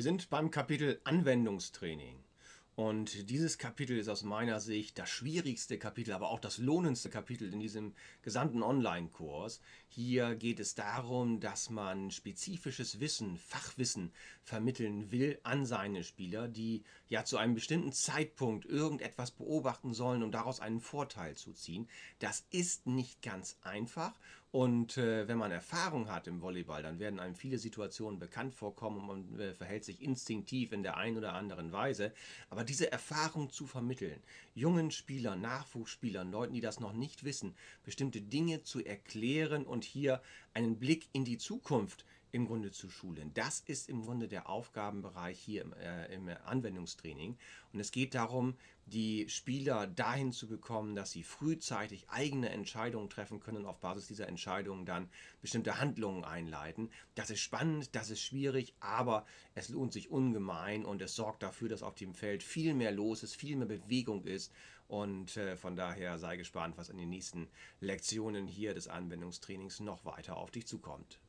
Wir sind beim Kapitel Anwendungstraining. Und dieses Kapitel ist aus meiner Sicht das schwierigste Kapitel, aber auch das lohnendste Kapitel in diesem gesamten Online-Kurs. Hier geht es darum, dass man spezifisches Wissen, Fachwissen vermitteln will an seine Spieler, die ja zu einem bestimmten Zeitpunkt irgendetwas beobachten sollen, um daraus einen Vorteil zu ziehen. Das ist nicht ganz einfach und äh, wenn man Erfahrung hat im Volleyball, dann werden einem viele Situationen bekannt vorkommen und man äh, verhält sich instinktiv in der einen oder anderen Weise. Aber diese Erfahrung zu vermitteln, jungen Spielern, Nachwuchsspielern, Leuten, die das noch nicht wissen, bestimmte Dinge zu erklären und hier einen Blick in die Zukunft im Grunde zu schulen. Das ist im Grunde der Aufgabenbereich hier im, äh, im, Anwendungstraining. Und es geht darum, die Spieler dahin zu bekommen, dass sie frühzeitig eigene Entscheidungen treffen können und auf Basis dieser Entscheidungen dann bestimmte Handlungen einleiten. Das ist spannend, das ist schwierig, aber es lohnt sich ungemein und es sorgt dafür, dass auf dem Feld viel mehr los ist, viel mehr Bewegung ist. Und äh, von daher sei gespannt, was in den nächsten Lektionen hier des Anwendungstrainings noch weiter auf dich zukommt.